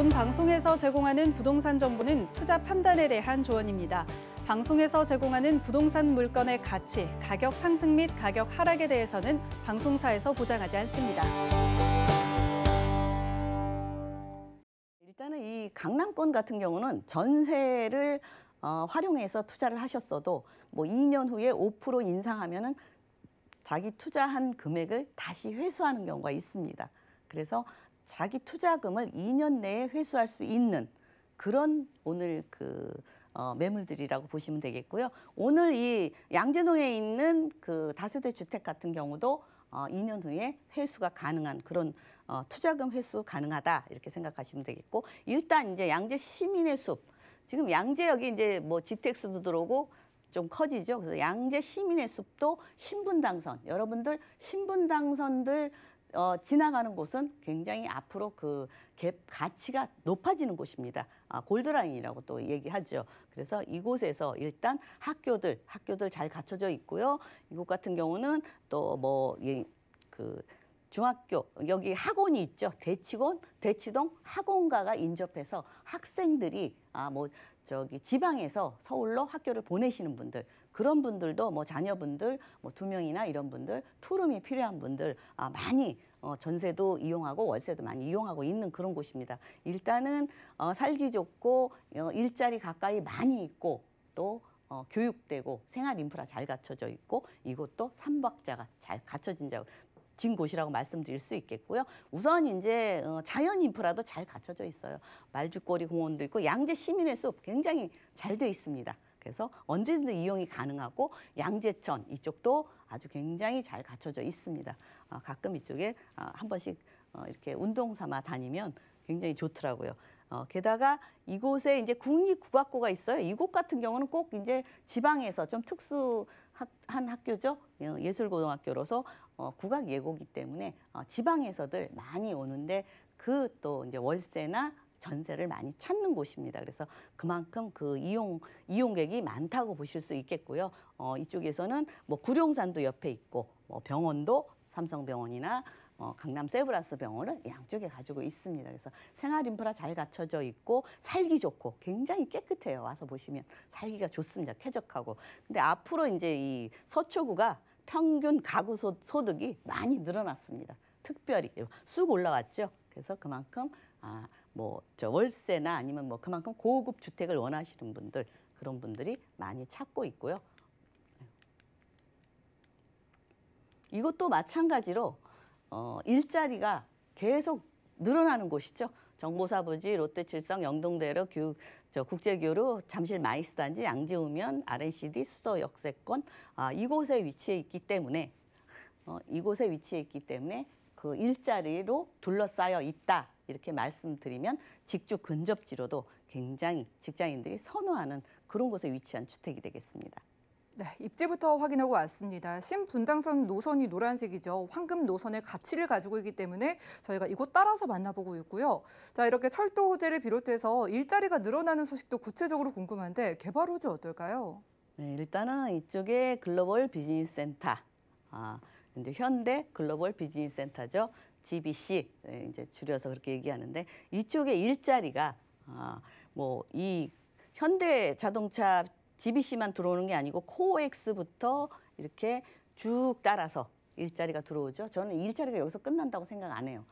본 방송에서 제공하는 부동산 정보는 투자 판단에 대한 조언입니다. 방송에서 제공하는 부동산 물건의 가치, 가격 상승 및 가격 하락에 대해서는 방송사에서 보장하지 않습니다. 일단은 이 강남권 같은 경우는 전세를 어, 활용해서 투자를 하셨어도 뭐 2년 후에 5%인상하면 자기 투자한 금액을 다시 회수하는 경우가 있습니다. 그래서 자기 투자금을 2년 내에 회수할 수 있는 그런 오늘 그 어, 매물들이라고 보시면 되겠고요. 오늘 이 양재동에 있는 그 다세대 주택 같은 경우도 어, 2년 후에 회수가 가능한 그런 어, 투자금 회수 가능하다 이렇게 생각하시면 되겠고 일단 이제 양재 시민의 숲 지금 양재역이 이제 뭐 g 텍스도 들어오고 좀 커지죠. 그래서 양재 시민의 숲도 신분 당선 여러분들 신분 당선들 어, 지나가는 곳은 굉장히 앞으로 그 갭 가치가 높아지는 곳입니다. 아, 골드라인이라고 또 얘기하죠. 그래서 이곳에서 일단 학교들, 학교들 잘 갖춰져 있고요. 이곳 같은 경우는 또 뭐, 예, 그, 중학교 여기 학원이 있죠 대치곤 대치동 학원가가 인접해서 학생들이 아 뭐 저기 지방에서 서울로 학교를 보내시는 분들 그런 분들도 뭐 자녀분들 뭐 두 명이나 이런 분들 투룸이 필요한 분들 아, 많이 어, 전세도 이용하고 월세도 많이 이용하고 있는 그런 곳입니다. 일단은 어, 살기 좋고 어, 일자리 가까이 많이 있고 또 어, 교육되고 생활 인프라 잘 갖춰져 있고 이것도 삼박자가 잘 갖춰진 자. 진 곳이라고 말씀드릴 수 있겠고요. 우선 이제 어, 자연 인프라도 잘 갖춰져 있어요. 말죽거리 공원도 있고 양재 시민의 숲 굉장히 잘 돼 있습니다. 그래서 언제든 이용이 가능하고 양재천 이쪽도 아주 굉장히 잘 갖춰져 있습니다. 어, 가끔 이쪽에 어, 한 번씩 어, 이렇게 운동 삼아 다니면 굉장히 좋더라고요. 어, 게다가 이곳에 이제 국립국악고가 있어요. 이곳 같은 경우는 꼭 이제 지방에서 좀 특수한 학교죠. 예, 예술고등학교로서 어, 국악 예고기 때문에 어, 지방에서들 많이 오는데 그 또 이제 월세나 전세를 많이 찾는 곳입니다. 그래서 그만큼 그 이용 이용객이 많다고 보실 수 있겠고요. 어, 이쪽에서는 뭐 구룡산도 옆에 있고 뭐 병원도 삼성병원이나 어, 강남 세브란스 병원을 양쪽에 가지고 있습니다. 그래서 생활 인프라 잘 갖춰져 있고 살기 좋고 굉장히 깨끗해요. 와서 보시면 살기가 좋습니다. 쾌적하고. 근데 앞으로 이제 이 서초구가 평균 가구 소, 소득이 많이 늘어났습니다. 특별히 쑥 올라왔죠. 그래서 그만큼 아, 뭐저 월세나 아니면 뭐 그만큼 고급 주택을 원하시는 분들 그런 분들이 많이 찾고 있고요. 네. 이것도 마찬가지로 어, 일자리가 계속 늘어나는 곳이죠. 정보사부지, 롯데칠성, 영동대로 교육, 저 국제교류, 잠실 마이스단지, 양지우면, RNCD, 수서 역세권 아, 이곳에 위치해 있기 때문에 어, 이곳에 위치해 있기 때문에 그 일자리로 둘러싸여 있다. 이렇게 말씀드리면 직주 근접지로도 굉장히 직장인들이 선호하는 그런 곳에 위치한 주택이 되겠습니다. 네, 입지부터 확인하고 왔습니다. 신분당선 노선이 노란색이죠. 황금 노선의 가치를 가지고 있기 때문에 저희가 이곳 따라서 만나보고 있고요. 자, 이렇게 철도 호재를 비롯해서 일자리가 늘어나는 소식도 구체적으로 궁금한데 개발 호재 어떨까요? 네, 일단은 이쪽에 글로벌 비즈니스 센터. 아, 이제 현대 글로벌 비즈니스 센터죠. GBC 예, 이제 줄여서 그렇게 얘기하는데 이쪽에 일자리가 아, 뭐이 현대 자동차 GBC만 들어오는 게 아니고 코엑스부터 이렇게 쭉 따라서 일자리가 들어오죠. 저는 일자리가 여기서 끝난다고 생각 안 해요.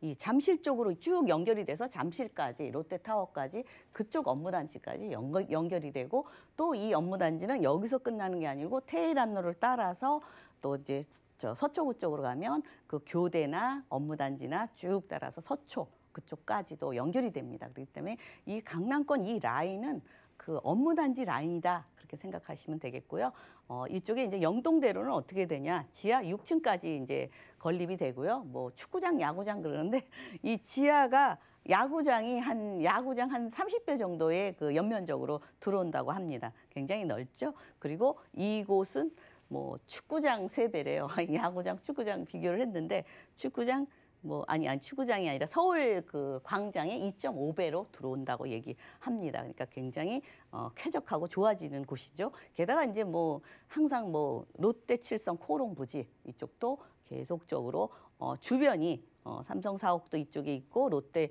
이 잠실 쪽으로 쭉 연결이 돼서 잠실까지 롯데타워까지 그쪽 업무단지까지 연결, 연결이 되고 또 이 업무단지는 여기서 끝나는 게 아니고 테일안로를 따라서 또 이제 저 서초구 쪽으로 가면 그 교대나 업무단지나 쭉 따라서 서초 그쪽까지도 연결이 됩니다. 그렇기 때문에 이 강남권 이 라인은 그 업무단지 라인이다 그렇게 생각하시면 되겠고요. 어, 이쪽에 이제 영동대로는 어떻게 되냐? 지하 6층까지 이제 건립이 되고요. 뭐 축구장, 야구장 그러는데 이 지하가 야구장이 한 야구장 한 30배 정도의 그 연면적으로 들어온다고 합니다. 굉장히 넓죠. 그리고 이곳은 뭐 축구장 세배래요. 야구장 축구장 비교를 했는데 축구장 뭐 아니 아니 축구장이 아니라 서울 그 광장의 2.5배로 들어온다고 얘기합니다. 그러니까 굉장히 어, 쾌적하고 좋아지는 곳이죠. 게다가 이제 뭐 항상 뭐 롯데 칠성 코롱 부지 이쪽도 계속적으로 어, 주변이 어, 삼성 사옥도 이쪽에 있고 롯데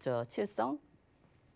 저 칠성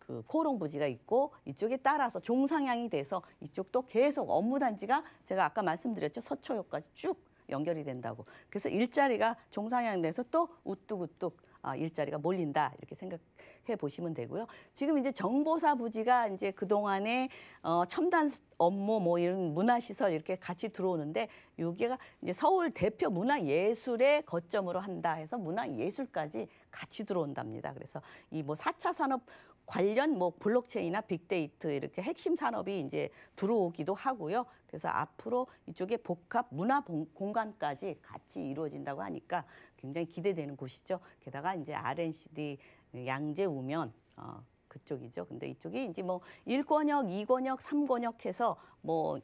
그 코오롱 부지가 있고 이쪽에 따라서 종상향이 돼서 이쪽도 계속 업무 단지가 제가 아까 말씀드렸죠 서초역까지 쭉 연결이 된다고 그래서 일자리가 종상향 돼서 또 우뚝우뚝 아, 일자리가 몰린다 이렇게 생각해 보시면 되고요. 지금 이제 정보사 부지가 이제 그 동안에 어, 첨단 업무 뭐 이런 문화시설 이렇게 같이 들어오는데 여기가 이제 서울 대표 문화예술의 거점으로 한다 해서 문화예술까지 같이 들어온답니다. 그래서 이 뭐 사차 산업 관련 뭐 블록체인이나 빅데이터 이렇게 핵심 산업이 이제 들어오기도 하고요. 그래서 앞으로 이쪽에 복합 문화 공간까지 같이 이루어진다고 하니까 굉장히 기대되는 곳이죠. 게다가 이제 RNCD 양재 우면 어, 그쪽이죠. 근데 이쪽이 이제 뭐 일권역, 이권역 삼권역 해서 뭐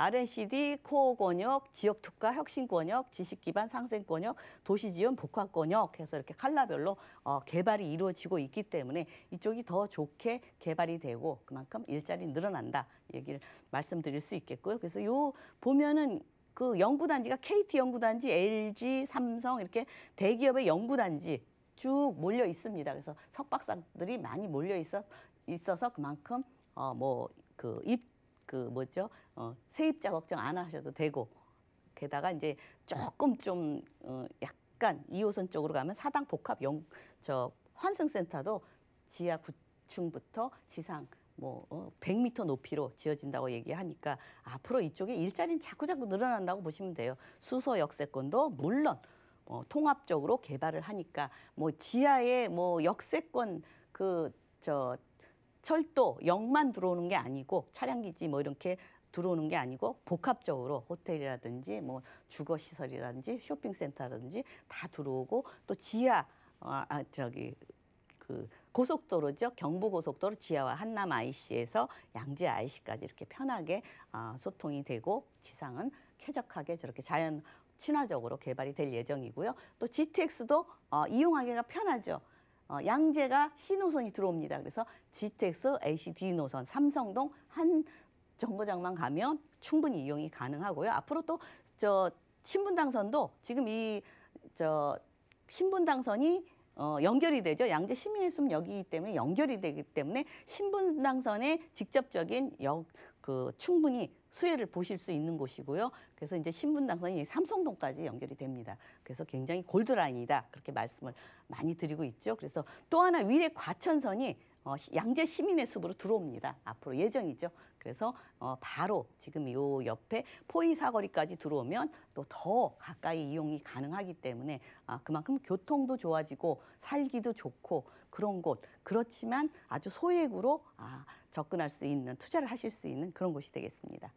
RNCD, 코어 권역, 지역 특화 혁신 권역, 지식 기반 상생 권역, 도시 지원 복합 권역 해서 이렇게 칼라별로 어, 개발이 이루어지고 있기 때문에 이쪽이 더 좋게 개발이 되고 그만큼 일자리 늘어난다 얘기를 말씀드릴 수 있겠고요. 그래서 요 보면은 그 연구단지가 KT 연구단지, LG, 삼성 이렇게 대기업의 연구단지 쭉 몰려 있습니다. 그래서 석박사들이 많이 몰려 있어 있어서 그만큼 어 뭐 그 입그 뭐죠 어, 세입자 걱정 안 하셔도 되고 게다가 이제 조금 좀 어, 약간 2호선 쪽으로 가면 사당 복합 영저 환승센터도 지하 9층부터 지상 뭐 어, 100m 높이로 지어진다고 얘기하니까 앞으로 이쪽에 일자리는 자꾸자꾸 늘어난다고 보시면 돼요. 수소 역세권도 물론 뭐 통합적으로 개발을 하니까 뭐 지하에 뭐 역세권 그저 철도 역만 들어오는 게 아니고 차량 기지 뭐 이렇게 들어오는 게 아니고 복합적으로 호텔이라든지 뭐 주거 시설이라든지 쇼핑센터라든지 다 들어오고 또 지하 아아 어, 저기 그 고속도로죠. 경부고속도로 지하와 한남 IC에서 양지 IC까지 이렇게 편하게 아, 소통이 되고 지상은 쾌적하게 저렇게 자연 친화적으로 개발이 될 예정이고요. 또 GTX도 어, 이용하기가 편하죠. 어, 양재가 신호선이 들어옵니다. 그래서 GTX, ACD 노선, 삼성동 한 정거장만 가면 충분히 이용이 가능하고요. 앞으로 또 저 신분 당선도 지금 이 저 신분 당선이 어, 연결이 되죠. 양재 시민의숲 여기기 때문에 연결이 되기 때문에 신분당선에 직접적인 역, 그 충분히 수혜를 보실 수 있는 곳이고요. 그래서 이제 신분당선이 삼성동까지 연결이 됩니다. 그래서 굉장히 골드라인이다 그렇게 말씀을 많이 드리고 있죠. 그래서 또 하나 위례 과천선이 어, 양재 시민의 숲으로 들어옵니다. 앞으로 예정이죠. 그래서 어, 바로 지금 요 옆에 포이 사거리까지 들어오면 또 더 가까이 이용이 가능하기 때문에 아, 그만큼 교통도 좋아지고 살기도 좋고 그런 곳 그렇지만 아주 소액으로 아, 접근할 수 있는 투자를 하실 수 있는 그런 곳이 되겠습니다.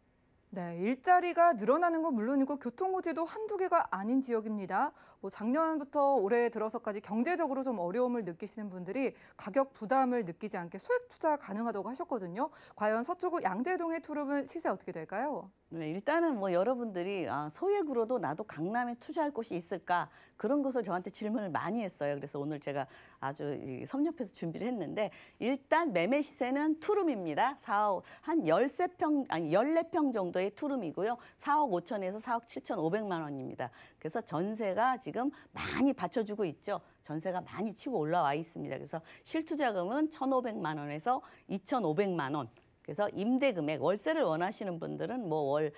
네, 일자리가 늘어나는 건 물론이고 교통고지도 한두 개가 아닌 지역입니다. 뭐 작년부터 올해 들어서까지 경제적으로 좀 어려움을 느끼시는 분들이 가격 부담을 느끼지 않게 소액 투자 가능하다고 하셨거든요. 과연 서초구 양재동의 투룸은 시세 어떻게 될까요? 네, 일단은 뭐 여러분들이 아, 소액으로도 나도 강남에 투자할 곳이 있을까 그런 것을 저한테 질문을 많이 했어요. 그래서 오늘 제가 아주 이 섭렵해서 준비를 했는데 일단 매매 시세는 투룸입니다. 4억 한 13평 아니 14평 정도의 투룸이고요. 4억 5천에서 4억 7천 5백만 원입니다. 그래서 전세가 지금 많이 받쳐주고 있죠. 전세가 많이 치고 올라와 있습니다. 그래서 실투자금은 1,500만 원에서 2,500만 원 그래서 임대 금액 월세를 원하시는 분들은 뭐 월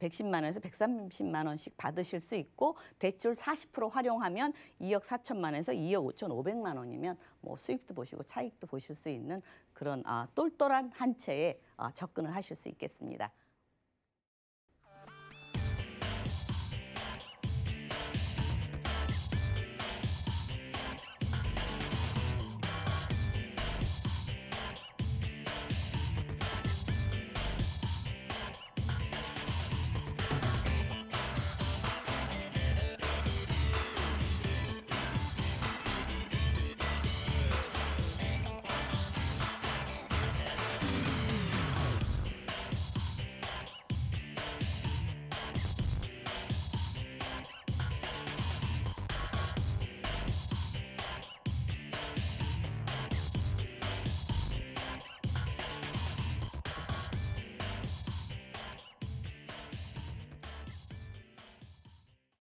110만 원에서 130만 원씩 받으실 수 있고 대출 40% 활용하면 2억 4천만 원에서 2억 5천 5백만 원이면 뭐 수익도 보시고 차익도 보실 수 있는 그런 아, 똘똘한 한 채에 아, 접근을 하실 수 있겠습니다.